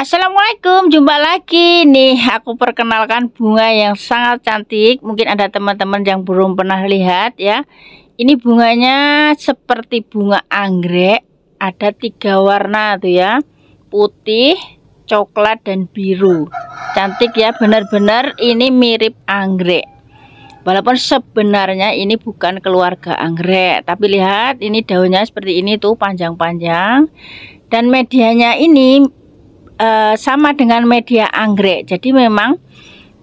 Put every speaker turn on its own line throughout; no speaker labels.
Assalamualaikum, jumpa lagi nih. Aku perkenalkan bunga yang sangat cantik. Mungkin ada teman-teman yang belum pernah lihat ya. Ini bunganya seperti bunga anggrek, ada tiga warna tuh ya, putih, coklat, dan biru. Cantik ya, benar-benar ini mirip anggrek. Walaupun sebenarnya ini bukan keluarga anggrek, tapi lihat ini daunnya seperti ini tuh panjang-panjang. Dan medianya ini Eh, sama dengan media anggrek. Jadi memang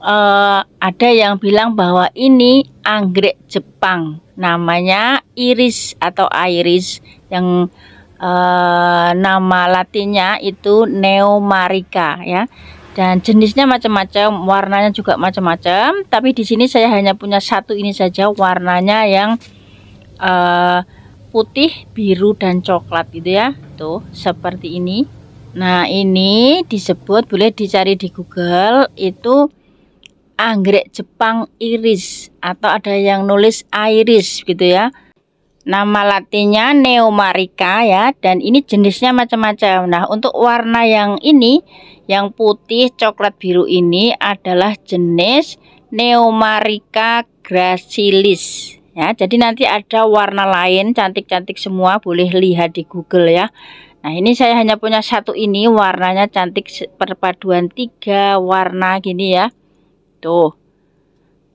uh, ada yang bilang bahwa ini anggrek Jepang, namanya iris atau iris yang uh, nama latinnya itu Neomarica ya. Dan jenisnya macam-macam, warnanya juga macam-macam. Tapi di sini saya hanya punya satu ini saja, warnanya yang uh, putih, biru dan coklat gitu ya. Tuh, seperti ini. Nah, ini disebut boleh dicari di Google itu anggrek Jepang iris atau ada yang nulis iris gitu ya. Nama latinnya Neomarica ya dan ini jenisnya macam-macam. Nah, untuk warna yang ini yang putih coklat biru ini adalah jenis Neomarica gracilis ya. Jadi nanti ada warna lain cantik-cantik semua boleh lihat di Google ya. Nah ini saya hanya punya satu ini warnanya cantik perpaduan tiga warna gini ya tuh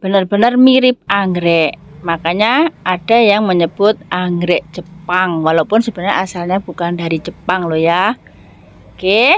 benar-benar mirip anggrek makanya ada yang menyebut anggrek Jepang walaupun sebenarnya asalnya bukan dari Jepang loh ya Oke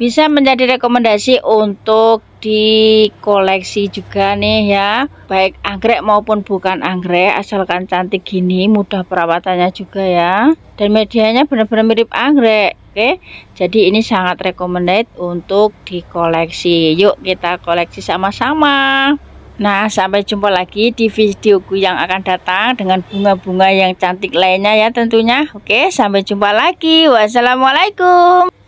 bisa menjadi rekomendasi untuk di koleksi juga nih ya baik anggrek maupun bukan anggrek asalkan cantik gini mudah perawatannya juga ya dan medianya benar-benar mirip anggrek Oke, jadi ini sangat recommended untuk dikoleksi. Yuk kita koleksi sama-sama. Nah, sampai jumpa lagi di videoku yang akan datang dengan bunga-bunga yang cantik lainnya ya tentunya. Oke, sampai jumpa lagi. Wassalamualaikum.